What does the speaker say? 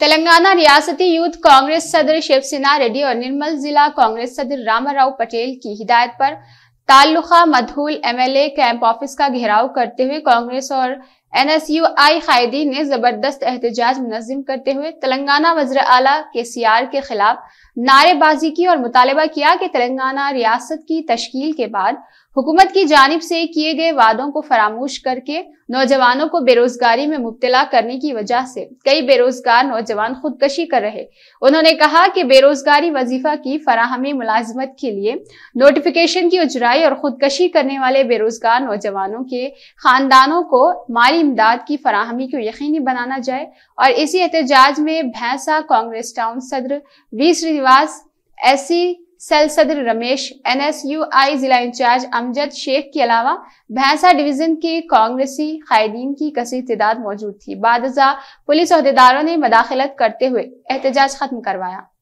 तेलंगाना रियासती यूथ कांग्रेस सदर शिवसेना रेड्डी और निर्मल जिला कांग्रेस सदर रामाराव पटेल की हिदायत पर taluka Madhul MLA camp office का घेराव करते हुए कांग्रेस और एन एस यू आई कैदी ने जबरदस्त एहतजाज मुनजम करते हुए तेलंगाना वजर अला के सी आर के खिलाफ नारेबाजी की और मुतालबा किया कि तेलंगाना रियासत की तश्ल के बाद हुकूमत की जानब से किए गए वादों को फरामोश करके नौजवानों को बेरोजगारी में मुबतला करने की वजह से कई बेरोजगार नौजवान खुदकशी कर रहे उन्होंने कहा कि बेरोजगारी वजीफा की फराहमी मुलाजमत के लिए नोटिफिकेशन की उजराई और खुदकशी करने वाले बेरोजगार नौजवानों के खानदानों को माली इमदाद की फराहमी को यकीनी बनाना जाए और इसी एहतजाज में भैंसा कांग्रेस टाउन सदर वी श्रीनिवास एस सेल सदर रमेश एनएसयूआई जिला इंचार्ज अमजद शेख के अलावा भैंसा डिवीजन के कांग्रेसी कायदीन की कसी तदाद मौजूद थी बाद पुलिस अहदेदारों ने मदाखलत करते हुए एहतजाज खत्म करवाया